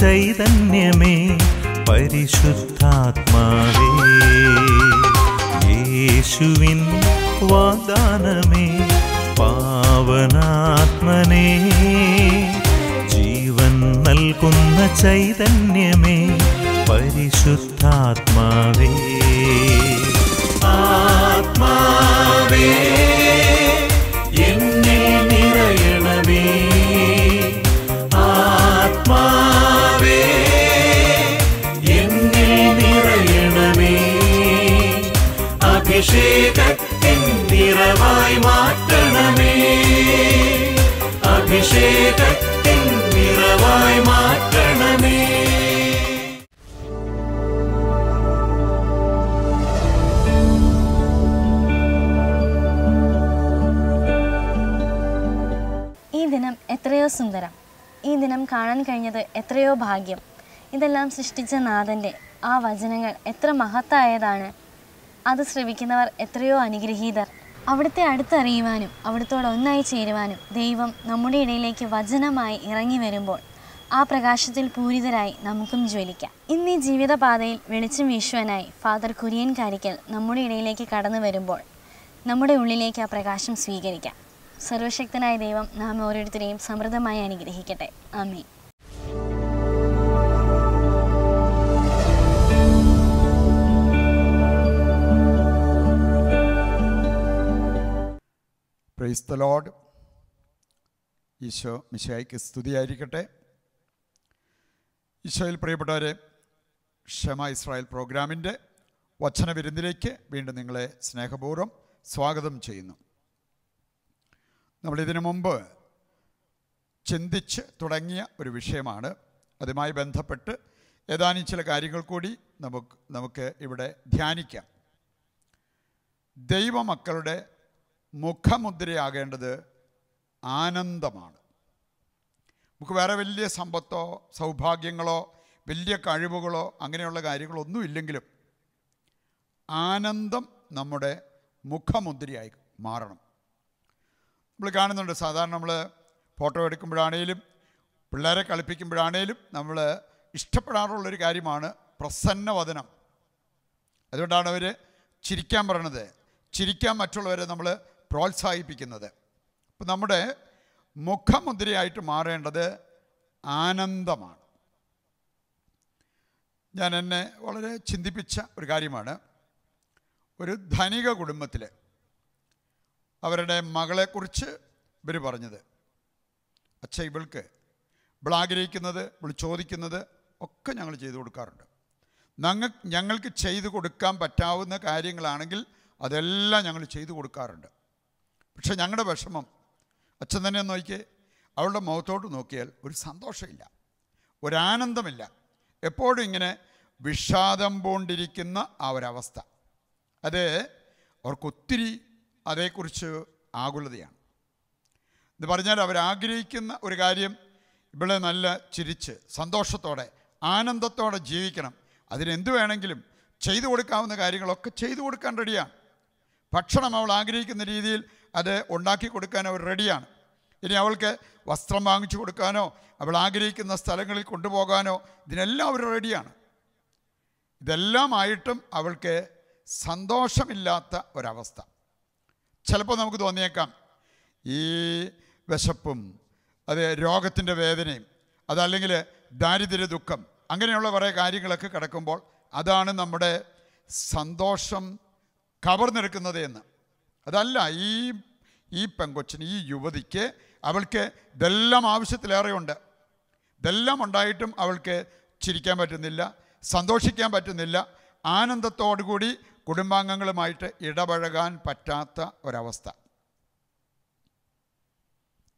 ചൈതന്യമേ പരിശുദ്ധാത്മാവേ യേശുവിൻ വാദാനമേ പാവനാത്മനേ ജീവൻ നൽകുന്ന ചൈതന്യമേ അഭിഷേകത്തിൻ നിറവായി മാറ്റണമേ അഭിഷേകത്തിൻ നിറവായി മാറ്റണമേ ഈ ദിനം എത്രയോ സുന്ദരം ഈ ദിനം കാണാൻ കഴിഞ്ഞത് എത്രയോ ഭാഗ്യം ഇതെല്ലാം സൃഷ്ടിച്ച നാഥൻ്റെ ആ വചനങ്ങൾ എത്ര മഹത്തായതാണ് അത് ശ്രവിക്കുന്നവർ എത്രയോ അനുഗ്രഹീതർ അവിടുത്തെ അടുത്തറിയുവാനും അവിടുത്തോട് ഒന്നായി ചേരുവാനും ദൈവം നമ്മുടെ ഇടയിലേക്ക് വചനമായി ഇറങ്ങി വരുമ്പോൾ ആ പ്രകാശത്തിൽ പൂരിതരായി നമുക്കും ജ്വലിക്കാം ഇന്ന് ഈ ജീവിതപാതയിൽ വെളിച്ചം വീശുവാനായി ഫാദർ കുര്യൻ കാരിക്കൽ നമ്മുടെ ഇടയിലേക്ക് കടന്നു വരുമ്പോൾ നമ്മുടെ ഉള്ളിലേക്ക് ആ പ്രകാശം സ്വീകരിക്കാം സർവശക്തനായ ദൈവം നാം ഓരോരുത്തരെയും സമൃദ്ധമായി അനുഗ്രഹിക്കട്ടെ ആമീൻ പ്രൈസ് ദ ലോഡ് ഈശോ മിശായിക്ക് സ്തുതിയായിരിക്കട്ടെ ഈശോയിൽ പ്രിയപ്പെട്ടവരെ ക്ഷമ ഇസ്രായേൽ പ്രോഗ്രാമിൻ്റെ വചന വിരുന്നിലേക്ക് വീണ്ടും നിങ്ങളെ സ്നേഹപൂർവ്വം സ്വാഗതം ചെയ്യുന്നു നമ്മളിതിനു മുമ്പ് ചിന്തിച്ച് തുടങ്ങിയ ഒരു വിഷയമാണ് അതുമായി ബന്ധപ്പെട്ട് ഏതാനും ചില കാര്യങ്ങൾ കൂടി നമുക്ക് നമുക്ക് ഇവിടെ ധ്യാനിക്കാം ദൈവമക്കളുടെ മുഖമുദ്രയാകേണ്ടത് ആനന്ദമാണ് നമുക്ക് വേറെ വലിയ സമ്പത്തോ സൗഭാഗ്യങ്ങളോ വലിയ കഴിവുകളോ അങ്ങനെയുള്ള കാര്യങ്ങളൊന്നും ഇല്ലെങ്കിലും ആനന്ദം നമ്മുടെ മുഖമുദ്രയായി മാറണം നമ്മൾ കാണുന്നുണ്ട് സാധാരണ നമ്മൾ ഫോട്ടോ എടുക്കുമ്പോഴാണേലും പിള്ളേരെ കളിപ്പിക്കുമ്പോഴാണേലും നമ്മൾ ഇഷ്ടപ്പെടാറുള്ളൊരു കാര്യമാണ് പ്രസന്നവദനം അതുകൊണ്ടാണ് അവർ ചിരിക്കാൻ പറയണത് ചിരിക്കാൻ മറ്റുള്ളവരെ നമ്മൾ പ്രോത്സാഹിപ്പിക്കുന്നത് അപ്പം നമ്മുടെ മുഖമുദ്രയായിട്ട് മാറേണ്ടത് ആനന്ദമാണ് ഞാൻ എന്നെ വളരെ ചിന്തിപ്പിച്ച ഒരു കാര്യമാണ് ഒരു ധനിക കുടുംബത്തിൽ അവരുടെ മകളെക്കുറിച്ച് ഇവർ പറഞ്ഞത് അച്ഛ ഇവൾക്ക് ഇവൾ ആഗ്രഹിക്കുന്നത് ഇവൾ ചോദിക്കുന്നത് ഒക്കെ ഞങ്ങൾ ചെയ്തു കൊടുക്കാറുണ്ട് ഞങ്ങൾ ഞങ്ങൾക്ക് ചെയ്തു കൊടുക്കാൻ പറ്റാവുന്ന കാര്യങ്ങളാണെങ്കിൽ അതെല്ലാം ഞങ്ങൾ ചെയ്തു കൊടുക്കാറുണ്ട് പക്ഷേ ഞങ്ങളുടെ വിഷമം അച്ഛൻ തന്നെ നോക്കിയേ അവളുടെ മുഖത്തോട്ട് നോക്കിയാൽ ഒരു സന്തോഷമില്ല ഒരാനന്ദമില്ല എപ്പോഴും ഇങ്ങനെ വിഷാദം പൂണ്ടിരിക്കുന്ന ആ ഒരവസ്ഥ അത് അവർക്കൊത്തിരി അതേക്കുറിച്ച് ആകുലതയാണ് എന്ന് പറഞ്ഞാൽ അവരാഗ്രഹിക്കുന്ന ഒരു കാര്യം ഇവിടെ നല്ല ചിരിച്ച് സന്തോഷത്തോടെ ആനന്ദത്തോടെ ജീവിക്കണം അതിനെന്ത് വേണമെങ്കിലും ചെയ്തു കൊടുക്കാവുന്ന കാര്യങ്ങളൊക്കെ ചെയ്തു കൊടുക്കാൻ റെഡിയാണ് ഭക്ഷണം അവൾ ആഗ്രഹിക്കുന്ന രീതിയിൽ അത് ഉണ്ടാക്കി കൊടുക്കാൻ അവർ റെഡിയാണ് ഇനി അവൾക്ക് വസ്ത്രം വാങ്ങിച്ചു കൊടുക്കാനോ അവൾ ആഗ്രഹിക്കുന്ന സ്ഥലങ്ങളിൽ കൊണ്ടുപോകാനോ ഇതിനെല്ലാം അവർ റെഡിയാണ് ഇതെല്ലാം ആയിട്ടും അവൾക്ക് സന്തോഷമില്ലാത്ത ഒരവസ്ഥ ചിലപ്പോൾ നമുക്ക് തോന്നിയേക്കാം ഈ വിശപ്പും അത് രോഗത്തിൻ്റെ വേദനയും അതല്ലെങ്കിൽ ദാരിദ്ര്യ ദുഃഖം അങ്ങനെയുള്ള കുറേ കാര്യങ്ങളൊക്കെ കിടക്കുമ്പോൾ അതാണ് നമ്മുടെ സന്തോഷം കവർന്നെടുക്കുന്നത് എന്ന് അതല്ല ഈ ഈ പെങ്കൊച്ചിന് ഈ യുവതിക്ക് അവൾക്ക് ഇതെല്ലാം ആവശ്യത്തിലേറെയുണ്ട് ഇതെല്ലാം ഉണ്ടായിട്ടും അവൾക്ക് ചിരിക്കാൻ പറ്റുന്നില്ല സന്തോഷിക്കാൻ പറ്റുന്നില്ല ആനന്ദത്തോടുകൂടി കുടുംബാംഗങ്ങളുമായിട്ട് ഇടപഴകാൻ പറ്റാത്ത ഒരവസ്ഥ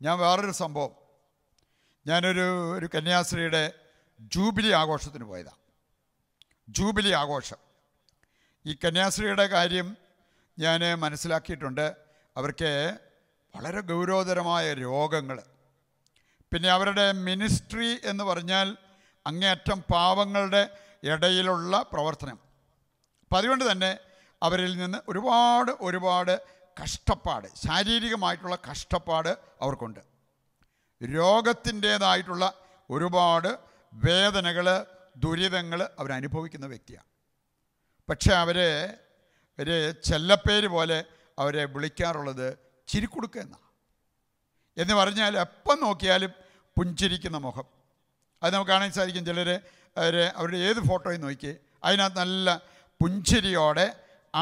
ഞാൻ വേറൊരു സംഭവം ഞാനൊരു ഒരു കന്യാസ്ത്രീയുടെ ജൂബിലി ആഘോഷത്തിന് പോയതാണ് ജൂബിലി ആഘോഷം ഈ കന്യാസ്ത്രീയുടെ കാര്യം ഞാൻ മനസ്സിലാക്കിയിട്ടുണ്ട് അവർക്ക് വളരെ ഗൗരവതരമായ രോഗങ്ങൾ പിന്നെ അവരുടെ മിനിസ്ട്രി എന്ന് പറഞ്ഞാൽ അങ്ങേയറ്റം പാവങ്ങളുടെ ഇടയിലുള്ള പ്രവർത്തനം അപ്പം അതുകൊണ്ട് തന്നെ അവരിൽ നിന്ന് ഒരുപാട് ഒരുപാട് കഷ്ടപ്പാട് ശാരീരികമായിട്ടുള്ള കഷ്ടപ്പാട് അവർക്കുണ്ട് രോഗത്തിൻ്റേതായിട്ടുള്ള ഒരുപാട് വേദനകൾ ദുരിതങ്ങൾ അവരനുഭവിക്കുന്ന വ്യക്തിയാണ് പക്ഷേ അവർ ഒരു ചെല്ലപ്പേര് പോലെ അവരെ വിളിക്കാറുള്ളത് ചിരിക്കുടുക്ക എന്നാണ് എന്ന് പറഞ്ഞാൽ എപ്പം നോക്കിയാലും പുഞ്ചിരിക്കുന്ന മുഖം അത് നമുക്ക് കാണാൻ സാധിക്കും ചിലർ അവരെ അവരുടെ ഏത് ഫോട്ടോയും നോക്കി അതിനകത്ത് നല്ല പുഞ്ചിരിയോടെ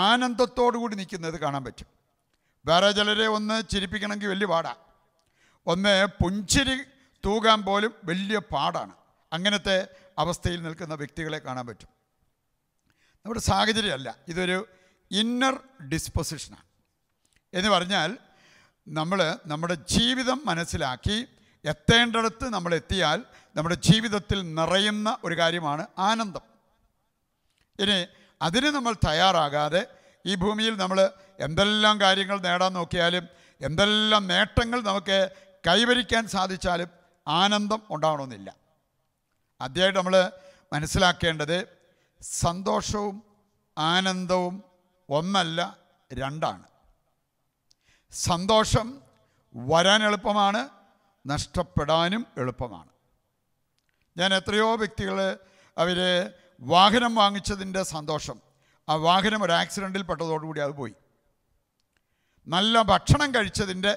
ആനന്ദത്തോടു കൂടി നിൽക്കുന്നത് കാണാൻ പറ്റും വേറെ ചിലരെ ഒന്ന് ചിരിപ്പിക്കണമെങ്കിൽ വലിയ പാടാണ് ഒന്ന് പുഞ്ചിരി തൂകാൻ പോലും വലിയ പാടാണ് അങ്ങനത്തെ അവസ്ഥയിൽ നിൽക്കുന്ന വ്യക്തികളെ കാണാൻ പറ്റും നമ്മുടെ സാഹചര്യമല്ല ഇതൊരു ഇന്നർ ഡിസ്പൊസിഷനാണ് എന്ന് പറഞ്ഞാൽ നമ്മൾ നമ്മുടെ ജീവിതം മനസ്സിലാക്കി എത്തേണ്ടടുത്ത് നമ്മൾ എത്തിയാൽ നമ്മുടെ ജീവിതത്തിൽ നിറയുന്ന ഒരു കാര്യമാണ് ആനന്ദം ഇനി അതിന് നമ്മൾ തയ്യാറാകാതെ ഈ ഭൂമിയിൽ നമ്മൾ എന്തെല്ലാം കാര്യങ്ങൾ നേടാൻ നോക്കിയാലും എന്തെല്ലാം നേട്ടങ്ങൾ നമുക്ക് കൈവരിക്കാൻ സാധിച്ചാലും ആനന്ദം ഉണ്ടാവണമെന്നില്ല ആദ്യമായിട്ട് നമ്മൾ മനസ്സിലാക്കേണ്ടത് സന്തോഷവും ആനന്ദവും ഒന്നല്ല രണ്ടാണ് സന്തോഷം വരാൻ എളുപ്പമാണ് നഷ്ടപ്പെടാനും എളുപ്പമാണ് ഞാൻ എത്രയോ വ്യക്തികൾ അവർ വാഹനം വാങ്ങിച്ചതിൻ്റെ സന്തോഷം ആ വാഹനം ഒരു ആക്സിഡൻറ്റിൽ പെട്ടതോടുകൂടി അത് പോയി നല്ല ഭക്ഷണം കഴിച്ചതിൻ്റെ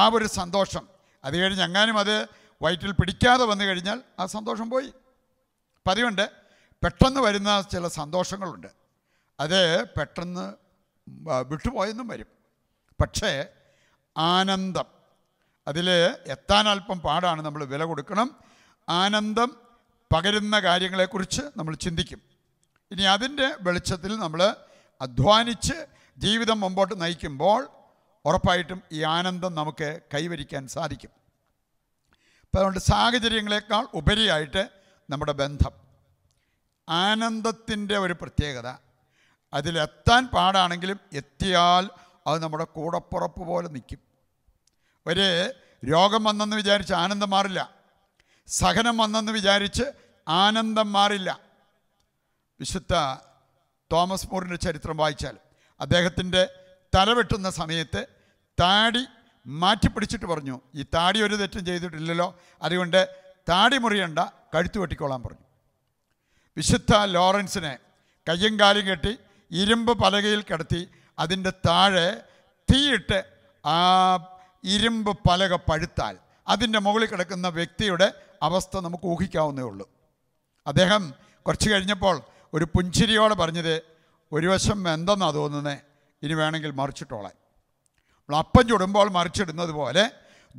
ആ ഒരു സന്തോഷം അത് കഴിഞ്ഞ് അങ്ങാനും അത് വയറ്റിൽ പിടിക്കാതെ വന്നു കഴിഞ്ഞാൽ ആ സന്തോഷം പോയി പതിവുണ്ട് പെട്ടെന്ന് വരുന്ന ചില സന്തോഷങ്ങളുണ്ട് അത് പെട്ടെന്ന് വിട്ടുപോയെന്നും വരും പക്ഷേ ആനന്ദം അതിൽ എത്താൻ അല്പം പാടാണ് നമ്മൾ വില കൊടുക്കണം ആനന്ദം പകരുന്ന കാര്യങ്ങളെക്കുറിച്ച് നമ്മൾ ചിന്തിക്കും ഇനി അതിൻ്റെ വെളിച്ചത്തിൽ നമ്മൾ അധ്വാനിച്ച് ജീവിതം മുമ്പോട്ട് നയിക്കുമ്പോൾ ഉറപ്പായിട്ടും ഈ ആനന്ദം നമുക്ക് കൈവരിക്കാൻ സാധിക്കും അപ്പോൾ അതുകൊണ്ട് സാഹചര്യങ്ങളെക്കാൾ ഉപരിയായിട്ട് നമ്മുടെ ബന്ധം ആനന്ദത്തിൻ്റെ ഒരു പ്രത്യേകത അതിലെത്താൻ പാടാണെങ്കിലും എത്തിയാൽ അത് നമ്മുടെ കൂടപ്പുറപ്പ് പോലെ നിൽക്കും ഒരു രോഗം വന്നെന്ന് വിചാരിച്ച് ആനന്ദം മാറില്ല സഹനം വന്നെന്ന് വിചാരിച്ച് ആനന്ദം മാറില്ല വിശുദ്ധ തോമസ് മൂറിൻ്റെ ചരിത്രം വായിച്ചാൽ അദ്ദേഹത്തിൻ്റെ തലവെട്ടുന്ന സമയത്ത് താടി മാറ്റിപ്പിടിച്ചിട്ട് പറഞ്ഞു ഈ താടി ഒരു തെറ്റും ചെയ്തിട്ടില്ലല്ലോ അതുകൊണ്ട് താടി മുറിയണ്ട കഴുത്ത് വെട്ടിക്കോളാൻ പറഞ്ഞു വിശുദ്ധ ലോറൻസിനെ കയ്യും കാലും കെട്ടി ഇരുമ്പ് പലകയിൽ കിടത്തി അതിൻ്റെ താഴെ തീയിട്ട് ആ ഇരുമ്പ് പലക പഴുത്താൽ അതിൻ്റെ മുകളിൽ കിടക്കുന്ന വ്യക്തിയുടെ അവസ്ഥ നമുക്ക് ഊഹിക്കാവുന്നേ ഉള്ളൂ അദ്ദേഹം കുറച്ച് കഴിഞ്ഞപ്പോൾ ഒരു പുഞ്ചിരിയോടെ പറഞ്ഞത് ഒരു വശം എന്തെന്നാണ് തോന്നുന്നത് ഇനി വേണമെങ്കിൽ മറിച്ചിട്ടോളാൻ നമ്മൾ അപ്പം ചുടുമ്പോൾ മറിച്ചിടുന്നത് പോലെ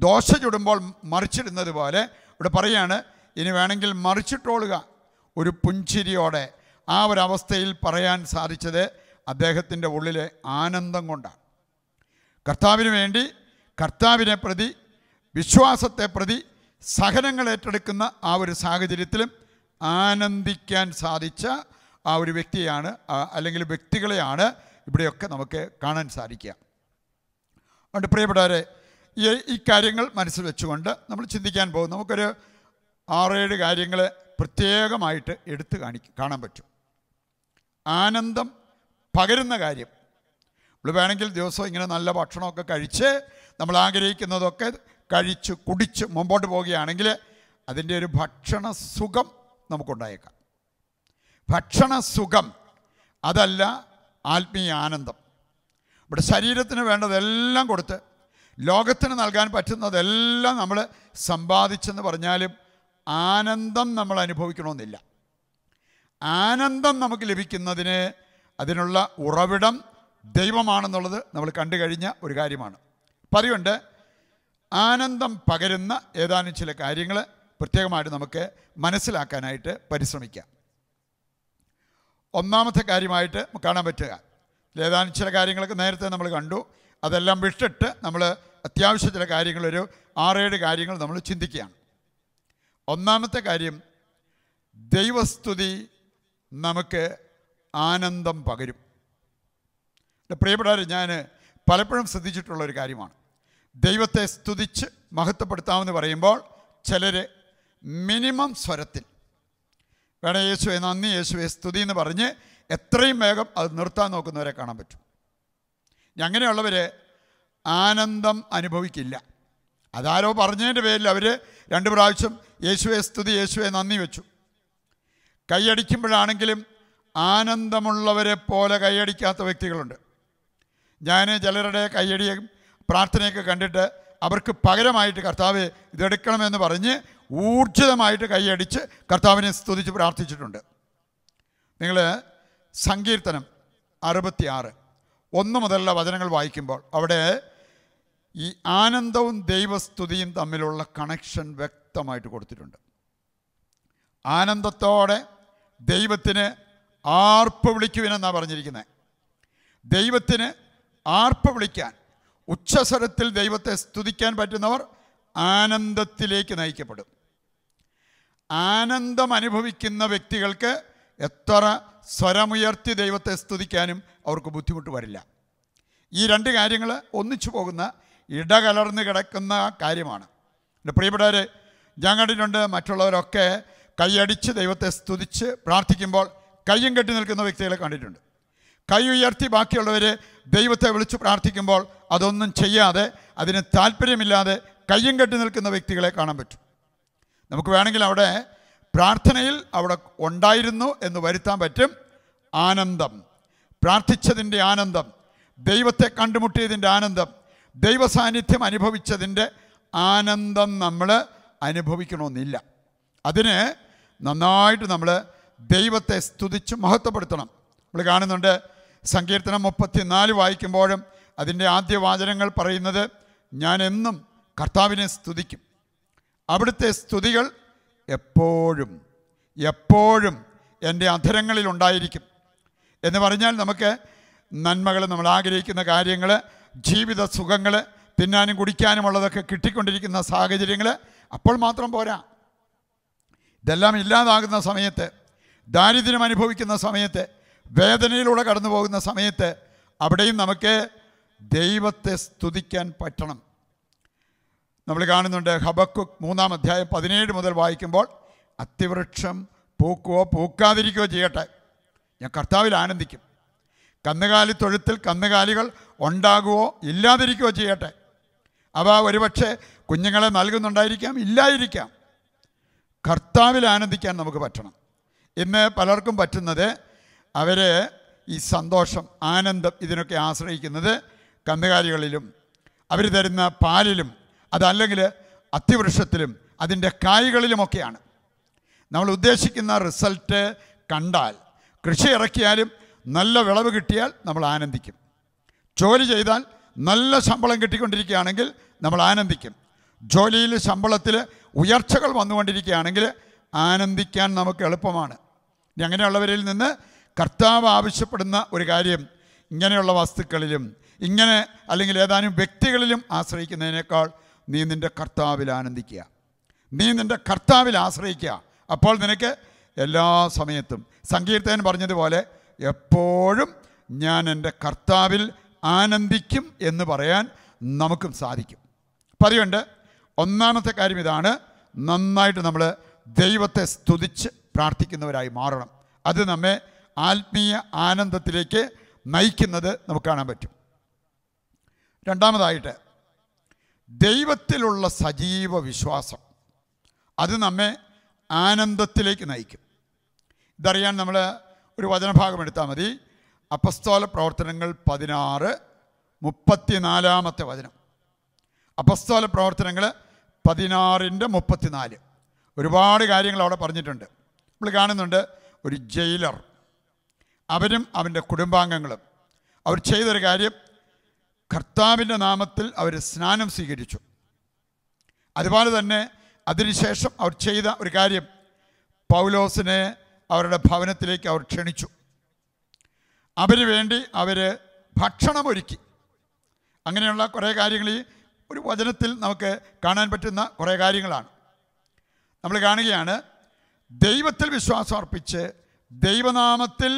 ദോശ ചുടുമ്പോൾ മറിച്ചിടുന്നത് പോലെ ഇവിടെ പറയാണ് ഇനി വേണമെങ്കിൽ മറിച്ചിട്ടോളുക ഒരു പുഞ്ചിരിയോടെ ആ ഒരവസ്ഥയിൽ പറയാൻ സാധിച്ചത് അദ്ദേഹത്തിൻ്റെ ഉള്ളിലെ ആനന്ദം കൊണ്ടാണ് കർത്താവിന് വേണ്ടി കർത്താവിനെ പ്രതി വിശ്വാസത്തെ പ്രതി സഹനങ്ങൾ ഏറ്റെടുക്കുന്ന ആ ഒരു സാഹചര്യത്തിലും ആനന്ദിക്കാൻ സാധിച്ച ആ ഒരു വ്യക്തിയാണ് അല്ലെങ്കിൽ വ്യക്തികളെയാണ് ഇവിടെയൊക്കെ നമുക്ക് കാണാൻ സാധിക്കുക അതുകൊണ്ട് പ്രിയപ്പെട്ടവരെ ഈ ഈ കാര്യങ്ങൾ മനസ്സിൽ വെച്ചുകൊണ്ട് നമ്മൾ ചിന്തിക്കാൻ പോകും നമുക്കൊരു ആറേഴ് കാര്യങ്ങൾ പ്രത്യേകമായിട്ട് എടുത്തു കാണിക്കും കാണാൻ പറ്റും ആനന്ദം പകരുന്ന കാര്യം നമ്മൾ വേണമെങ്കിൽ ദിവസവും ഇങ്ങനെ നല്ല ഭക്ഷണമൊക്കെ കഴിച്ച് നമ്മൾ ആഗ്രഹിക്കുന്നതൊക്കെ കഴിച്ച് കുടിച്ച് മുമ്പോട്ട് പോവുകയാണെങ്കിൽ അതിൻ്റെ ഒരു ഭക്ഷണ സുഖം നമുക്കുണ്ടായേക്കാം ഭക്ഷണ സുഖം അതല്ല ആത്മീയ ആനന്ദം നമ്മുടെ ശരീരത്തിന് വേണ്ടതെല്ലാം കൊടുത്ത് ലോകത്തിന് നൽകാൻ പറ്റുന്നതെല്ലാം നമ്മൾ സമ്പാദിച്ചെന്ന് പറഞ്ഞാലും ആനന്ദം നമ്മൾ അനുഭവിക്കണമെന്നില്ല ആനന്ദം നമുക്ക് ലഭിക്കുന്നതിന് അതിനുള്ള ഉറവിടം ദൈവമാണെന്നുള്ളത് നമ്മൾ കണ്ടു കഴിഞ്ഞ ഒരു കാര്യമാണ് പറയുണ്ട് ആനന്ദം പകരുന്ന ഏതാനും ചില കാര്യങ്ങൾ പ്രത്യേകമായിട്ട് നമുക്ക് മനസ്സിലാക്കാനായിട്ട് പരിശ്രമിക്കാം ഒന്നാമത്തെ കാര്യമായിട്ട് കാണാൻ പറ്റുക ഏതാനും ചില കാര്യങ്ങളൊക്കെ നേരത്തെ നമ്മൾ കണ്ടു അതെല്ലാം വിട്ടിട്ട് നമ്മൾ അത്യാവശ്യ ചില കാര്യങ്ങളൊരു ആറേഴ് കാര്യങ്ങൾ നമ്മൾ ചിന്തിക്കുകയാണ് ഒന്നാമത്തെ കാര്യം ദൈവസ്തുതി നമുക്ക് ആനന്ദം പകരും പ്രിയപ്പെട്ടവരെ ഞാൻ പലപ്പോഴും ശ്രദ്ധിച്ചിട്ടുള്ള ഒരു കാര്യമാണ് ദൈവത്തെ സ്തുതിച്ച് മഹത്വപ്പെടുത്താമെന്ന് പറയുമ്പോൾ ചിലർ മിനിമം സ്വരത്തിൽ വേണേ യേശുവെ നന്ദി യേശുവെ സ്തുതി എന്ന് പറഞ്ഞ് എത്രയും വേഗം അത് നിർത്താൻ നോക്കുന്നവരെ കാണാൻ പറ്റും അങ്ങനെയുള്ളവർ ആനന്ദം അനുഭവിക്കില്ല അതാരോ പറഞ്ഞതിൻ്റെ പേരിൽ അവർ രണ്ട് പ്രാവശ്യം യേശുവെ സ്തുതി യേശുവെ നന്ദി വെച്ചു കൈയടിക്കുമ്പോഴാണെങ്കിലും ആനന്ദമുള്ളവരെ പോലെ കൈയടിക്കാത്ത വ്യക്തികളുണ്ട് ഞാൻ ചിലരുടെ കൈയടിയും പ്രാർത്ഥനയൊക്കെ കണ്ടിട്ട് അവർക്ക് പകരമായിട്ട് കർത്താവ് ഇതെടുക്കണമെന്ന് പറഞ്ഞ് ഊർജിതമായിട്ട് കൈയടിച്ച് കർത്താവിനെ സ്തുതിച്ച് പ്രാർത്ഥിച്ചിട്ടുണ്ട് നിങ്ങൾ സങ്കീർത്തനം അറുപത്തിയാറ് ഒന്ന് മുതലുള്ള വചനങ്ങൾ വായിക്കുമ്പോൾ അവിടെ ഈ ആനന്ദവും ദൈവസ്തുതിയും തമ്മിലുള്ള കണക്ഷൻ വ്യക്തമായിട്ട് കൊടുത്തിട്ടുണ്ട് ആനന്ദത്തോടെ ദൈവത്തിന് ആർപ്പ് വിളിക്കുവിനെന്നാണ് പറഞ്ഞിരിക്കുന്നത് ദൈവത്തിന് ആർപ്പ് വിളിക്കാൻ ഉച്ചസ്വരത്തിൽ ദൈവത്തെ സ്തുതിക്കാൻ പറ്റുന്നവർ ആനന്ദത്തിലേക്ക് നയിക്കപ്പെടും ആനന്ദം അനുഭവിക്കുന്ന വ്യക്തികൾക്ക് എത്ര സ്വരമുയർത്തി ദൈവത്തെ സ്തുതിക്കാനും അവർക്ക് ബുദ്ധിമുട്ട് വരില്ല ഈ രണ്ട് കാര്യങ്ങൾ ഒന്നിച്ചു പോകുന്ന ഇടകലർന്നു കിടക്കുന്ന കാര്യമാണ് എൻ്റെ പ്രിയപ്പെട്ടവർ ഞാൻ കണ്ടിട്ടുണ്ട് മറ്റുള്ളവരൊക്കെ കൈയടിച്ച് ദൈവത്തെ സ്തുതിച്ച് പ്രാർത്ഥിക്കുമ്പോൾ കയ്യും കെട്ടി നിൽക്കുന്ന വ്യക്തികളെ കണ്ടിട്ടുണ്ട് കൈ ഉയർത്തി ബാക്കിയുള്ളവർ ദൈവത്തെ വിളിച്ച് പ്രാർത്ഥിക്കുമ്പോൾ അതൊന്നും ചെയ്യാതെ അതിന് താല്പര്യമില്ലാതെ കയ്യും കെട്ടി നിൽക്കുന്ന വ്യക്തികളെ കാണാൻ പറ്റും നമുക്ക് വേണമെങ്കിൽ അവിടെ പ്രാർത്ഥനയിൽ അവിടെ ഉണ്ടായിരുന്നു എന്ന് വരുത്താൻ പറ്റും ആനന്ദം പ്രാർത്ഥിച്ചതിൻ്റെ ആനന്ദം ദൈവത്തെ കണ്ടുമുട്ടിയതിൻ്റെ ആനന്ദം ദൈവ സാന്നിധ്യം അനുഭവിച്ചതിൻ്റെ ആനന്ദം നമ്മൾ അനുഭവിക്കണമെന്നില്ല അതിന് നന്നായിട്ട് നമ്മൾ ദൈവത്തെ സ്തുതിച്ച് മഹത്വപ്പെടുത്തണം നമ്മൾ കാണുന്നുണ്ട് സങ്കീർത്തനം നാല് വായിക്കുമ്പോഴും അതിൻ്റെ ആദ്യ വാചനങ്ങൾ പറയുന്നത് ഞാൻ എന്നും കർത്താവിനെ സ്തുതിക്കും അവിടുത്തെ സ്തുതികൾ എപ്പോഴും എപ്പോഴും എൻ്റെ അധരങ്ങളിൽ ഉണ്ടായിരിക്കും എന്ന് പറഞ്ഞാൽ നമുക്ക് നന്മകൾ നമ്മൾ ആഗ്രഹിക്കുന്ന കാര്യങ്ങൾ ജീവിത സുഖങ്ങൾ തിന്നാനും കുടിക്കാനുമുള്ളതൊക്കെ കിട്ടിക്കൊണ്ടിരിക്കുന്ന സാഹചര്യങ്ങൾ അപ്പോൾ മാത്രം പോരാ ഇതെല്ലാം ഇല്ലാതാകുന്ന സമയത്ത് ദാരിദ്ര്യം അനുഭവിക്കുന്ന സമയത്ത് വേദനയിലൂടെ കടന്നു പോകുന്ന സമയത്ത് അവിടെയും നമുക്ക് ദൈവത്തെ സ്തുതിക്കാൻ പറ്റണം നമ്മൾ കാണുന്നുണ്ട് ഹബക്കുക് മൂന്നാം അധ്യായം പതിനേഴ് മുതൽ വായിക്കുമ്പോൾ അത്തിവൃക്ഷം പൂക്കുവോ പൂക്കാതിരിക്കുകയോ ചെയ്യട്ടെ ഞാൻ കർത്താവിൽ ആനന്ദിക്കും കന്നുകാലി തൊഴുത്തിൽ കന്നുകാലികൾ ഉണ്ടാകുകയോ ഇല്ലാതിരിക്കുകയോ ചെയ്യട്ടെ അവ ഒരുപക്ഷെ കുഞ്ഞുങ്ങളെ നൽകുന്നുണ്ടായിരിക്കാം ഇല്ലായിരിക്കാം കർത്താവിൽ ആനന്ദിക്കാൻ നമുക്ക് പറ്റണം ഇന്ന് പലർക്കും പറ്റുന്നത് അവരെ ഈ സന്തോഷം ആനന്ദം ഇതിനൊക്കെ ആശ്രയിക്കുന്നത് കന്നുകാലികളിലും അവർ തരുന്ന പാലിലും അതല്ലെങ്കിൽ അത്തിവൃക്ഷത്തിലും അതിൻ്റെ കായ്കളിലുമൊക്കെയാണ് നമ്മൾ ഉദ്ദേശിക്കുന്ന റിസൾട്ട് കണ്ടാൽ കൃഷി ഇറക്കിയാലും നല്ല വിളവ് കിട്ടിയാൽ നമ്മൾ ആനന്ദിക്കും ജോലി ചെയ്താൽ നല്ല ശമ്പളം കിട്ടിക്കൊണ്ടിരിക്കുകയാണെങ്കിൽ നമ്മൾ ആനന്ദിക്കും ജോലിയിൽ ശമ്പളത്തിൽ ഉയർച്ചകൾ വന്നുകൊണ്ടിരിക്കുകയാണെങ്കിൽ ആനന്ദിക്കാൻ നമുക്ക് എളുപ്പമാണ് ഇനി അങ്ങനെയുള്ളവരിൽ നിന്ന് കർത്താവ് ആവശ്യപ്പെടുന്ന ഒരു കാര്യം ഇങ്ങനെയുള്ള വസ്തുക്കളിലും ഇങ്ങനെ അല്ലെങ്കിൽ ഏതാനും വ്യക്തികളിലും ആശ്രയിക്കുന്നതിനേക്കാൾ നീ നിൻ്റെ കർത്താവിൽ ആനന്ദിക്കുക നീ നിൻ്റെ കർത്താവിൽ ആശ്രയിക്കുക അപ്പോൾ നിനക്ക് എല്ലാ സമയത്തും സങ്കീർത്തകൻ പറഞ്ഞതുപോലെ എപ്പോഴും ഞാൻ എൻ്റെ കർത്താവിൽ ആനന്ദിക്കും എന്ന് പറയാൻ നമുക്കും സാധിക്കും പറയുണ്ട് ഒന്നാമത്തെ കാര്യം ഇതാണ് നന്നായിട്ട് നമ്മൾ ദൈവത്തെ സ്തുതിച്ച് പ്രാർത്ഥിക്കുന്നവരായി മാറണം അത് നമ്മെ ആത്മീയ ആനന്ദത്തിലേക്ക് നയിക്കുന്നത് നമുക്ക് കാണാൻ പറ്റും രണ്ടാമതായിട്ട് ദൈവത്തിലുള്ള സജീവ വിശ്വാസം അത് നമ്മെ ആനന്ദത്തിലേക്ക് നയിക്കും ഇതറിയാൻ നമ്മൾ ഒരു വചനഭാഗം എടുത്താൽ മതി അപസ്തോല പ്രവർത്തനങ്ങൾ പതിനാറ് മുപ്പത്തിനാലാമത്തെ വചനം അപസ്തോല പ്രവർത്തനങ്ങൾ പതിനാറിൻ്റെ മുപ്പത്തിനാല് ഒരുപാട് കാര്യങ്ങൾ അവിടെ പറഞ്ഞിട്ടുണ്ട് നമ്മൾ കാണുന്നുണ്ട് ഒരു ജയിലർ അവരും അവൻ്റെ കുടുംബാംഗങ്ങളും അവർ ചെയ്തൊരു കാര്യം കർത്താവിൻ്റെ നാമത്തിൽ അവർ സ്നാനം സ്വീകരിച്ചു അതുപോലെ തന്നെ അതിനുശേഷം അവർ ചെയ്ത ഒരു കാര്യം പൗലോസിനെ അവരുടെ ഭവനത്തിലേക്ക് അവർ ക്ഷണിച്ചു അവന് വേണ്ടി അവർ ഭക്ഷണമൊരുക്കി അങ്ങനെയുള്ള കുറേ കാര്യങ്ങൾ ഈ ഒരു വചനത്തിൽ നമുക്ക് കാണാൻ പറ്റുന്ന കുറേ കാര്യങ്ങളാണ് നമ്മൾ കാണുകയാണ് ദൈവത്തിൽ വിശ്വാസം അർപ്പിച്ച് ദൈവനാമത്തിൽ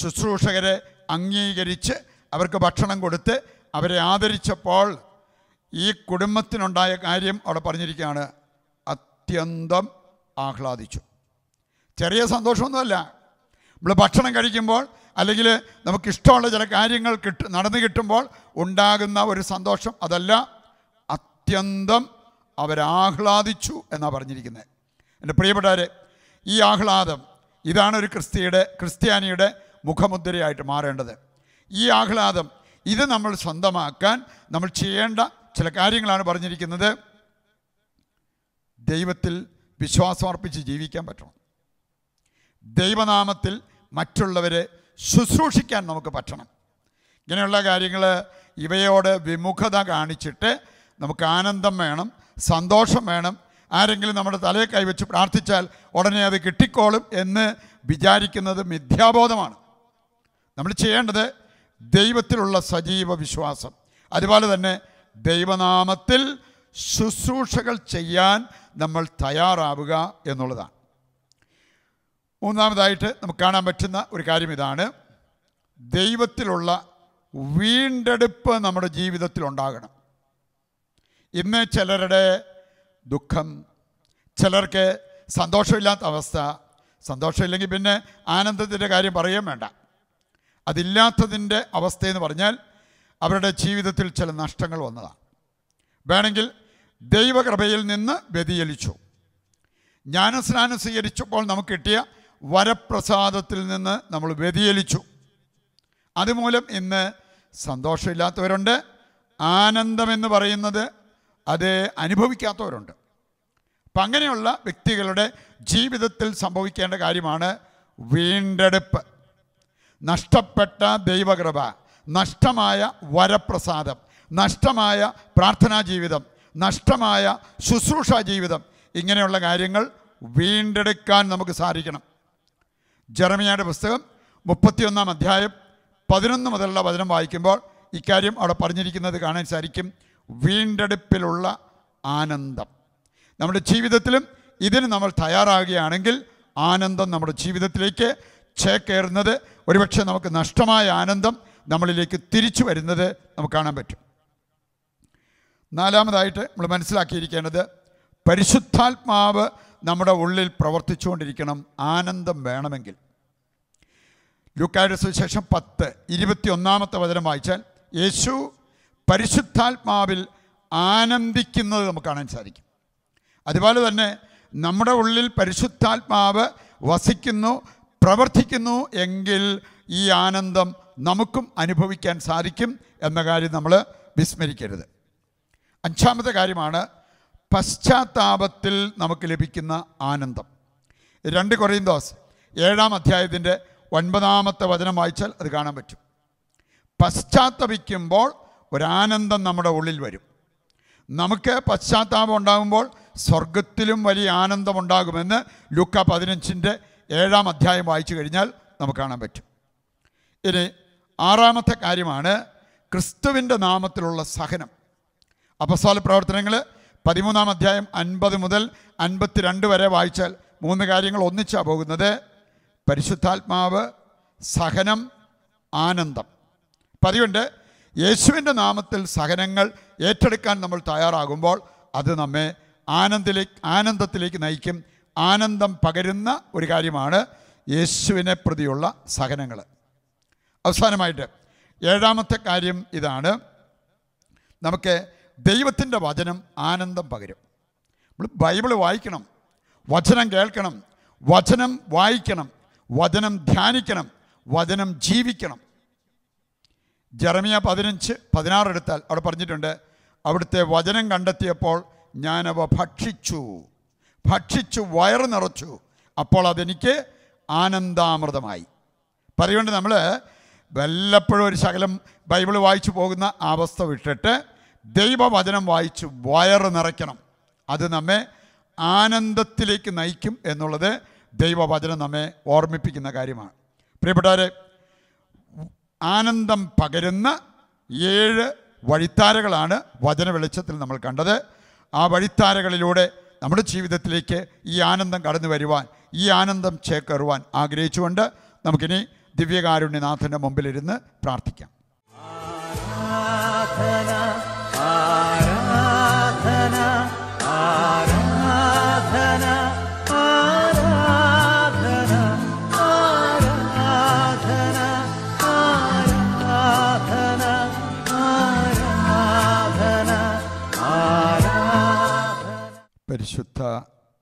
ശുശ്രൂഷകരെ അംഗീകരിച്ച് അവർക്ക് ഭക്ഷണം കൊടുത്ത് അവരെ ആദരിച്ചപ്പോൾ ഈ കുടുംബത്തിനുണ്ടായ കാര്യം അവിടെ പറഞ്ഞിരിക്കുകയാണ് അത്യന്തം ആഹ്ലാദിച്ചു ചെറിയ സന്തോഷമൊന്നുമല്ല നമ്മൾ ഭക്ഷണം കഴിക്കുമ്പോൾ അല്ലെങ്കിൽ നമുക്കിഷ്ടമുള്ള ചില കാര്യങ്ങൾ കിട്ട് നടന്നു കിട്ടുമ്പോൾ ഉണ്ടാകുന്ന ഒരു സന്തോഷം അതല്ല അത്യന്തം അവരാഹ്ലാദിച്ചു എന്നാണ് പറഞ്ഞിരിക്കുന്നത് എൻ്റെ പ്രിയപ്പെട്ടവരെ ഈ ആഹ്ലാദം ഇതാണ് ഒരു ക്രിസ്തിയുടെ ക്രിസ്ത്യാനിയുടെ മുഖമുദ്രയായിട്ട് മാറേണ്ടത് ഈ ആഹ്ലാദം ഇത് നമ്മൾ സ്വന്തമാക്കാൻ നമ്മൾ ചെയ്യേണ്ട ചില കാര്യങ്ങളാണ് പറഞ്ഞിരിക്കുന്നത് ദൈവത്തിൽ വിശ്വാസമർപ്പിച്ച് ജീവിക്കാൻ പറ്റണം ദൈവനാമത്തിൽ മറ്റുള്ളവരെ ശുശ്രൂഷിക്കാൻ നമുക്ക് പറ്റണം ഇങ്ങനെയുള്ള കാര്യങ്ങൾ ഇവയോട് വിമുഖത കാണിച്ചിട്ട് നമുക്ക് ആനന്ദം വേണം സന്തോഷം വേണം ആരെങ്കിലും നമ്മുടെ തലയെ കൈവച്ച് പ്രാർത്ഥിച്ചാൽ ഉടനെ അത് കിട്ടിക്കോളും എന്ന് വിചാരിക്കുന്നത് മിഥ്യാബോധമാണ് നമ്മൾ ചെയ്യേണ്ടത് ദൈവത്തിലുള്ള സജീവ വിശ്വാസം അതുപോലെ തന്നെ ദൈവനാമത്തിൽ ശുശ്രൂഷകൾ ചെയ്യാൻ നമ്മൾ തയ്യാറാവുക എന്നുള്ളതാണ് മൂന്നാമതായിട്ട് നമുക്ക് കാണാൻ പറ്റുന്ന ഒരു കാര്യം ഇതാണ് ദൈവത്തിലുള്ള വീണ്ടെടുപ്പ് നമ്മുടെ ജീവിതത്തിൽ ഉണ്ടാകണം ഇന്ന് ചിലരുടെ ദുഃഖം ചിലർക്ക് സന്തോഷമില്ലാത്ത അവസ്ഥ സന്തോഷമില്ലെങ്കിൽ പിന്നെ ആനന്ദത്തിൻ്റെ കാര്യം പറയുകയും വേണ്ട അതില്ലാത്തതിൻ്റെ അവസ്ഥയെന്ന് പറഞ്ഞാൽ അവരുടെ ജീവിതത്തിൽ ചില നഷ്ടങ്ങൾ വന്നതാണ് വേണമെങ്കിൽ ദൈവകൃപയിൽ നിന്ന് വ്യതിചലിച്ചു ജ്ഞാനസ്നാനം സ്വീകരിച്ചപ്പോൾ നമുക്ക് കിട്ടിയ വരപ്രസാദത്തിൽ നിന്ന് നമ്മൾ വ്യതിയലിച്ചു അതുമൂലം ഇന്ന് സന്തോഷമില്ലാത്തവരുണ്ട് ആനന്ദമെന്ന് പറയുന്നത് അത് അനുഭവിക്കാത്തവരുണ്ട് അപ്പം അങ്ങനെയുള്ള വ്യക്തികളുടെ ജീവിതത്തിൽ സംഭവിക്കേണ്ട കാര്യമാണ് വീണ്ടെടുപ്പ് നഷ്ടപ്പെട്ട ദൈവകൃപ നഷ്ടമായ വരപ്രസാദം നഷ്ടമായ പ്രാർത്ഥനാ ജീവിതം നഷ്ടമായ ശുശ്രൂഷാ ജീവിതം ഇങ്ങനെയുള്ള കാര്യങ്ങൾ വീണ്ടെടുക്കാൻ നമുക്ക് സാധിക്കണം ജെറമിയയുടെ പുസ്തകം മുപ്പത്തിയൊന്നാം അധ്യായം പതിനൊന്ന് മുതലുള്ള വചനം വായിക്കുമ്പോൾ ഇക്കാര്യം അവിടെ പറഞ്ഞിരിക്കുന്നത് കാണാൻ സാധിക്കും വീണ്ടെടുപ്പിലുള്ള ആനന്ദം നമ്മുടെ ജീവിതത്തിലും ഇതിന് നമ്മൾ തയ്യാറാകുകയാണെങ്കിൽ ആനന്ദം നമ്മുടെ ജീവിതത്തിലേക്ക് ചേക്കേറുന്നത് ഒരുപക്ഷെ നമുക്ക് നഷ്ടമായ ആനന്ദം നമ്മളിലേക്ക് തിരിച്ചു വരുന്നത് നമുക്ക് കാണാൻ പറ്റും നാലാമതായിട്ട് നമ്മൾ മനസ്സിലാക്കിയിരിക്കേണ്ടത് പരിശുദ്ധാത്മാവ് നമ്മുടെ ഉള്ളിൽ പ്രവർത്തിച്ചുകൊണ്ടിരിക്കണം ആനന്ദം വേണമെങ്കിൽ ലുക്കായുടെ സുവിശേഷം പത്ത് ഇരുപത്തിയൊന്നാമത്തെ വചനം വായിച്ചാൽ യേശു പരിശുദ്ധാത്മാവിൽ ആനന്ദിക്കുന്നത് നമുക്ക് കാണാൻ സാധിക്കും അതുപോലെ തന്നെ നമ്മുടെ ഉള്ളിൽ പരിശുദ്ധാത്മാവ് വസിക്കുന്നു പ്രവർത്തിക്കുന്നു എങ്കിൽ ഈ ആനന്ദം നമുക്കും അനുഭവിക്കാൻ സാധിക്കും എന്ന കാര്യം നമ്മൾ വിസ്മരിക്കരുത് അഞ്ചാമത്തെ കാര്യമാണ് പശ്ചാത്താപത്തിൽ നമുക്ക് ലഭിക്കുന്ന ആനന്ദം രണ്ട് ദോസ് ഏഴാം അധ്യായത്തിൻ്റെ ഒൻപതാമത്തെ വചനം വായിച്ചാൽ അത് കാണാൻ പറ്റും പശ്ചാത്തപിക്കുമ്പോൾ ഒരാനന്ദം നമ്മുടെ ഉള്ളിൽ വരും നമുക്ക് പശ്ചാത്താപം ഉണ്ടാകുമ്പോൾ സ്വർഗത്തിലും വലിയ ആനന്ദമുണ്ടാകുമെന്ന് ലുക്ക പതിനഞ്ചിൻ്റെ ഏഴാം അധ്യായം വായിച്ചു കഴിഞ്ഞാൽ നമുക്ക് കാണാൻ പറ്റും ഇനി ആറാമത്തെ കാര്യമാണ് ക്രിസ്തുവിൻ്റെ നാമത്തിലുള്ള സഹനം അപസ്വാല പ്രവർത്തനങ്ങൾ പതിമൂന്നാം അധ്യായം അൻപത് മുതൽ അൻപത്തിരണ്ട് വരെ വായിച്ചാൽ മൂന്ന് കാര്യങ്ങൾ ഒന്നിച്ചാണ് പോകുന്നത് പരിശുദ്ധാത്മാവ് സഹനം ആനന്ദം പതിവുണ്ട് യേശുവിൻ്റെ നാമത്തിൽ സഹനങ്ങൾ ഏറ്റെടുക്കാൻ നമ്മൾ തയ്യാറാകുമ്പോൾ അത് നമ്മെ ആനന്ദിലേക്ക് ആനന്ദത്തിലേക്ക് നയിക്കും ആനന്ദം പകരുന്ന ഒരു കാര്യമാണ് യേശുവിനെ പ്രതിയുള്ള സഹനങ്ങൾ അവസാനമായിട്ട് ഏഴാമത്തെ കാര്യം ഇതാണ് നമുക്ക് ദൈവത്തിൻ്റെ വചനം ആനന്ദം പകരും നമ്മൾ ബൈബിൾ വായിക്കണം വചനം കേൾക്കണം വചനം വായിക്കണം വചനം ധ്യാനിക്കണം വചനം ജീവിക്കണം ജെറമിയ പതിനഞ്ച് പതിനാറ് എടുത്താൽ അവിടെ പറഞ്ഞിട്ടുണ്ട് അവിടുത്തെ വചനം കണ്ടെത്തിയപ്പോൾ ഞാനവ ഭക്ഷിച്ചു ഭക്ഷിച്ചു വയറ് നിറച്ചു അപ്പോൾ അതെനിക്ക് ആനന്ദാമൃതമായി പറയുകൊണ്ട് നമ്മൾ വല്ലപ്പോഴും ഒരു ശകലം ബൈബിൾ വായിച്ചു പോകുന്ന അവസ്ഥ വിട്ടിട്ട് ദൈവവചനം വായിച്ച് വയറ് നിറയ്ക്കണം അത് നമ്മെ ആനന്ദത്തിലേക്ക് നയിക്കും എന്നുള്ളത് ദൈവവചനം നമ്മെ ഓർമ്മിപ്പിക്കുന്ന കാര്യമാണ് പ്രിയപ്പെട്ടവരെ ആനന്ദം പകരുന്ന ഏഴ് വഴിത്താരകളാണ് വചന വെളിച്ചത്തിൽ നമ്മൾ കണ്ടത് ആ വഴിത്താരകളിലൂടെ നമ്മുടെ ജീവിതത്തിലേക്ക് ഈ ആനന്ദം കടന്നു വരുവാൻ ഈ ആനന്ദം ചേക്കേറുവാൻ ആഗ്രഹിച്ചുകൊണ്ട് നമുക്കിനി ദിവ്യകാരുണ്യനാഥൻ്റെ മുമ്പിലിരുന്ന് പ്രാർത്ഥിക്കാം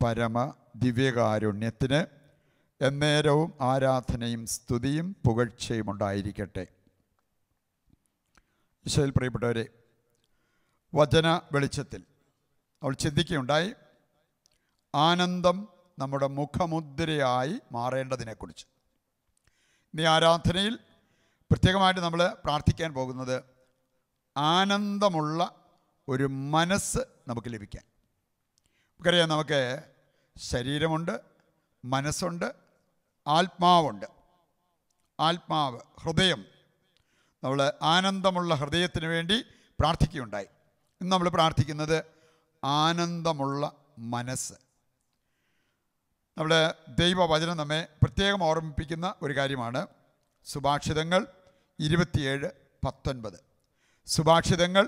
പരമ ദിവ്യകാരുണ്യത്തിന് എന്നേരവും ആരാധനയും സ്തുതിയും പുകഴ്ചയും ഉണ്ടായിരിക്കട്ടെ ഈശോയിൽ പ്രിയപ്പെട്ടവരെ വചന വെളിച്ചത്തിൽ അവൾ ചിന്തിക്കുകയുണ്ടായി ആനന്ദം നമ്മുടെ മുഖമുദ്രയായി മാറേണ്ടതിനെക്കുറിച്ച് ഇനി ആരാധനയിൽ പ്രത്യേകമായിട്ട് നമ്മൾ പ്രാർത്ഥിക്കാൻ പോകുന്നത് ആനന്ദമുള്ള ഒരു മനസ്സ് നമുക്ക് ലഭിക്കാൻ നമുക്കറിയാം നമുക്ക് ശരീരമുണ്ട് മനസ്സുണ്ട് ആത്മാവുണ്ട് ആത്മാവ് ഹൃദയം നമ്മൾ ആനന്ദമുള്ള ഹൃദയത്തിന് വേണ്ടി പ്രാർത്ഥിക്കുകയുണ്ടായി ഇന്ന് നമ്മൾ പ്രാർത്ഥിക്കുന്നത് ആനന്ദമുള്ള മനസ്സ് നമ്മുടെ ദൈവവചനം നമ്മെ പ്രത്യേകം ഓർമ്മിപ്പിക്കുന്ന ഒരു കാര്യമാണ് സുഭാഷിതങ്ങൾ ഇരുപത്തിയേഴ് പത്തൊൻപത് സുഭാഷിതങ്ങൾ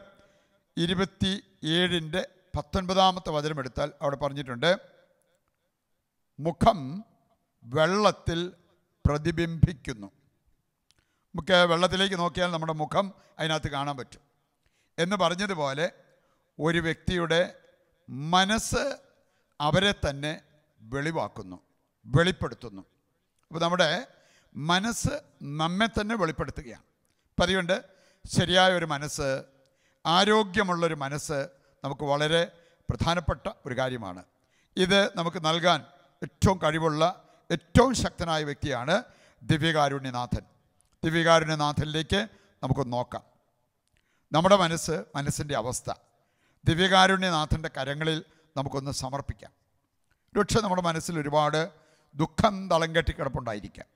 ഇരുപത്തി ഏഴിൻ്റെ പത്തൊൻപതാമത്തെ വചനം എടുത്താൽ അവിടെ പറഞ്ഞിട്ടുണ്ട് മുഖം വെള്ളത്തിൽ പ്രതിബിംബിക്കുന്നു നമുക്ക് വെള്ളത്തിലേക്ക് നോക്കിയാൽ നമ്മുടെ മുഖം അതിനകത്ത് കാണാൻ പറ്റും എന്ന് പറഞ്ഞതുപോലെ ഒരു വ്യക്തിയുടെ മനസ്സ് അവരെ തന്നെ വെളിവാക്കുന്നു വെളിപ്പെടുത്തുന്നു അപ്പോൾ നമ്മുടെ മനസ്സ് നമ്മെ തന്നെ വെളിപ്പെടുത്തുകയാണ് അതുകൊണ്ട് ശരിയായ ഒരു മനസ്സ് ആരോഗ്യമുള്ളൊരു മനസ്സ് നമുക്ക് വളരെ പ്രധാനപ്പെട്ട ഒരു കാര്യമാണ് ഇത് നമുക്ക് നൽകാൻ ഏറ്റവും കഴിവുള്ള ഏറ്റവും ശക്തനായ വ്യക്തിയാണ് ദിവ്യകാരുണ്യനാഥൻ ദിവ്യകാരുണ്യനാഥനിലേക്ക് നമുക്ക് നോക്കാം നമ്മുടെ മനസ്സ് മനസ്സിൻ്റെ അവസ്ഥ ദിവ്യകാരുണ്യനാഥൻ്റെ കരങ്ങളിൽ നമുക്കൊന്ന് സമർപ്പിക്കാം പക്ഷേ നമ്മുടെ മനസ്സിൽ ഒരുപാട് ദുഃഖം തളം കെട്ടി കിടപ്പുണ്ടായിരിക്കാം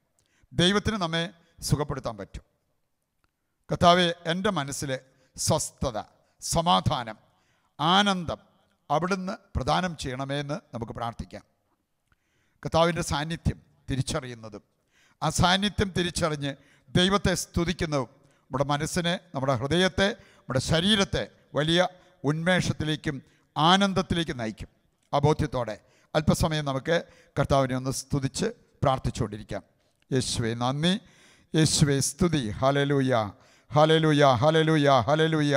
ദൈവത്തിന് നമ്മെ സുഖപ്പെടുത്താൻ പറ്റും കർത്താവെ എൻ്റെ മനസ്സിൽ സ്വസ്ഥത സമാധാനം ആനന്ദം അവിടുന്ന് പ്രദാനം എന്ന് നമുക്ക് പ്രാർത്ഥിക്കാം കർത്താവിൻ്റെ സാന്നിധ്യം തിരിച്ചറിയുന്നതും ആ സാന്നിധ്യം തിരിച്ചറിഞ്ഞ് ദൈവത്തെ സ്തുതിക്കുന്നതും നമ്മുടെ മനസ്സിനെ നമ്മുടെ ഹൃദയത്തെ നമ്മുടെ ശരീരത്തെ വലിയ ഉന്മേഷത്തിലേക്കും ആനന്ദത്തിലേക്കും നയിക്കും ആ ബോധ്യത്തോടെ അല്പസമയം നമുക്ക് കർത്താവിനെ ഒന്ന് സ്തുതിച്ച് പ്രാർത്ഥിച്ചുകൊണ്ടിരിക്കാം യേശുവെ നന്ദി യേശുവെ സ്തുതി ഹലലൂയ ഹലലൂയ ഹലലൂയ ഹലലൂയ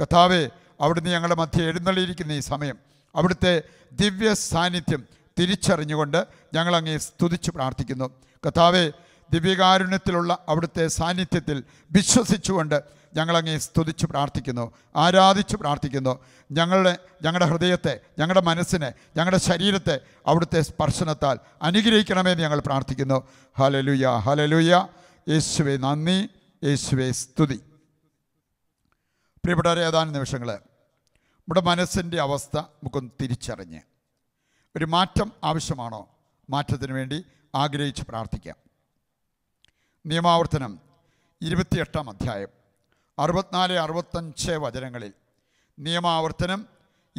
കർത്താവെ അവിടുന്ന് ഞങ്ങളുടെ മധ്യ എഴുന്നള്ളിയിരിക്കുന്ന ഈ സമയം അവിടുത്തെ ദിവ്യ സാന്നിധ്യം തിരിച്ചറിഞ്ഞുകൊണ്ട് ഞങ്ങൾ അങ്ങേ സ്തുതിച്ച് പ്രാർത്ഥിക്കുന്നു കഥാവെ ദിവ്യകാരുണ്യത്തിലുള്ള അവിടുത്തെ സാന്നിധ്യത്തിൽ വിശ്വസിച്ചുകൊണ്ട് ഞങ്ങളങ്ങേ സ്തുതിച്ച് പ്രാർത്ഥിക്കുന്നു ആരാധിച്ച് പ്രാർത്ഥിക്കുന്നു ഞങ്ങളുടെ ഞങ്ങളുടെ ഹൃദയത്തെ ഞങ്ങളുടെ മനസ്സിനെ ഞങ്ങളുടെ ശരീരത്തെ അവിടുത്തെ സ്പർശനത്താൽ അനുഗ്രഹിക്കണമെന്ന് ഞങ്ങൾ പ്രാർത്ഥിക്കുന്നു ഹലലുയ ഹലലുയ യേശുവെ നന്ദി യേശുവെ സ്തുതി പ്രിയപ്പെട്ടവരെ ഏതാനും നിമിഷങ്ങൾ നമ്മുടെ മനസ്സിൻ്റെ അവസ്ഥ നമുക്കൊന്ന് തിരിച്ചറിഞ്ഞ് ഒരു മാറ്റം ആവശ്യമാണോ മാറ്റത്തിന് വേണ്ടി ആഗ്രഹിച്ച് പ്രാർത്ഥിക്കാം നിയമാവർത്തനം ഇരുപത്തിയെട്ടാം അധ്യായം അറുപത്തിനാല് അറുപത്തഞ്ച് വചനങ്ങളിൽ നിയമാവർത്തനം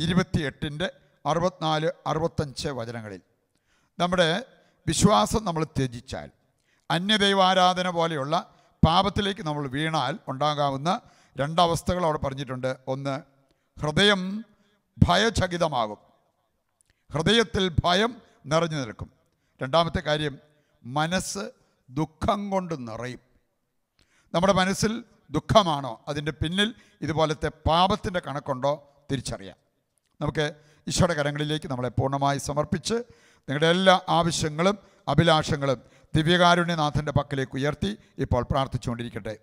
ഇരുപത്തിയെട്ടിൻ്റെ അറുപത്തിനാല് അറുപത്തഞ്ച് വചനങ്ങളിൽ നമ്മുടെ വിശ്വാസം നമ്മൾ ത്യജിച്ചാൽ അന്യദൈവാരാധന പോലെയുള്ള പാപത്തിലേക്ക് നമ്മൾ വീണാൽ ഉണ്ടാകാവുന്ന രണ്ടവസ്ഥകൾ അവിടെ പറഞ്ഞിട്ടുണ്ട് ഒന്ന് ഹൃദയം ഭയചകിതമാകും ഹൃദയത്തിൽ ഭയം നിറഞ്ഞു നിൽക്കും രണ്ടാമത്തെ കാര്യം മനസ്സ് ദുഃഖം കൊണ്ട് നിറയും നമ്മുടെ മനസ്സിൽ ദുഃഖമാണോ അതിൻ്റെ പിന്നിൽ ഇതുപോലത്തെ പാപത്തിൻ്റെ കണക്കുണ്ടോ തിരിച്ചറിയാം നമുക്ക് ഈശോയുടെ കരങ്ങളിലേക്ക് നമ്മളെ പൂർണ്ണമായി സമർപ്പിച്ച് നിങ്ങളുടെ എല്ലാ ആവശ്യങ്ങളും അഭിലാഷങ്ങളും ദിവ്യകാരുണ്യനാഥൻ്റെ പക്കലേക്ക് ഉയർത്തി ഇപ്പോൾ പ്രാർത്ഥിച്ചുകൊണ്ടിരിക്കട്ടെ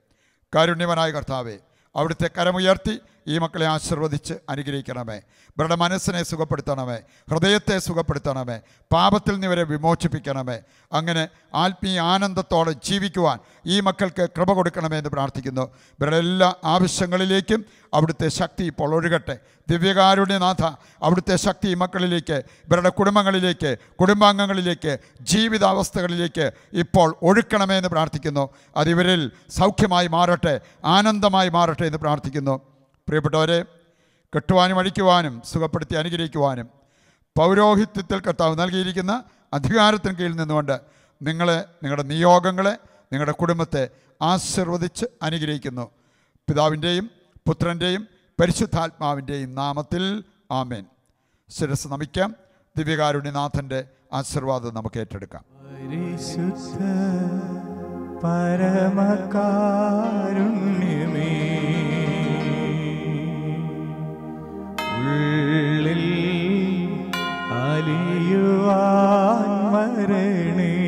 കാരുണ്യവനായ കർത്താവേ അവിടുത്തെ കരമുയർത്തി ഈ മക്കളെ ആശീർവദിച്ച് അനുഗ്രഹിക്കണമേ ഇവരുടെ മനസ്സിനെ സുഖപ്പെടുത്തണമേ ഹൃദയത്തെ സുഖപ്പെടുത്തണമേ പാപത്തിൽ നിന്ന് ഇവരെ വിമോചിപ്പിക്കണമേ അങ്ങനെ ആത്മീയ ആനന്ദത്തോടെ ജീവിക്കുവാൻ ഈ മക്കൾക്ക് കൃപ കൊടുക്കണമേ എന്ന് പ്രാർത്ഥിക്കുന്നു ഇവരുടെ എല്ലാ ആവശ്യങ്ങളിലേക്കും അവിടുത്തെ ശക്തി ഇപ്പോൾ ഒഴുകട്ടെ ദിവ്യകാരുണ്യനാഥ അവിടുത്തെ ശക്തി ഈ മക്കളിലേക്ക് ഇവരുടെ കുടുംബങ്ങളിലേക്ക് കുടുംബാംഗങ്ങളിലേക്ക് ജീവിതാവസ്ഥകളിലേക്ക് ഇപ്പോൾ ഒഴുക്കണമേ എന്ന് പ്രാർത്ഥിക്കുന്നു അതിവരിൽ സൗഖ്യമായി മാറട്ടെ ആനന്ദമായി മാറട്ടെ എന്ന് പ്രാർത്ഥിക്കുന്നു പ്രിയപ്പെട്ടവരെ കെട്ടുവാനും അഴിക്കുവാനും സുഖപ്പെടുത്തി അനുഗ്രഹിക്കുവാനും പൗരോഹിത്യത്തിൽ കർത്താവ് നൽകിയിരിക്കുന്ന അധികാരത്തിന് കീഴിൽ നിന്നുകൊണ്ട് നിങ്ങളെ നിങ്ങളുടെ നിയോഗങ്ങളെ നിങ്ങളുടെ കുടുംബത്തെ ആശീർവദിച്ച് അനുഗ്രഹിക്കുന്നു പിതാവിൻ്റെയും പുത്രൻ്റെയും പരിശുദ്ധാത്മാവിൻ്റെയും നാമത്തിൽ ആമേൻ ശിരസ് നമിക്കാം ദിവ്യകാരുണ്യനാഥൻ്റെ ആശീർവാദം നമുക്ക് ഏറ്റെടുക്കാം പരമകാരുണ്യമേ ഉള്ളിൽ അലിയുവാൻ മരണേ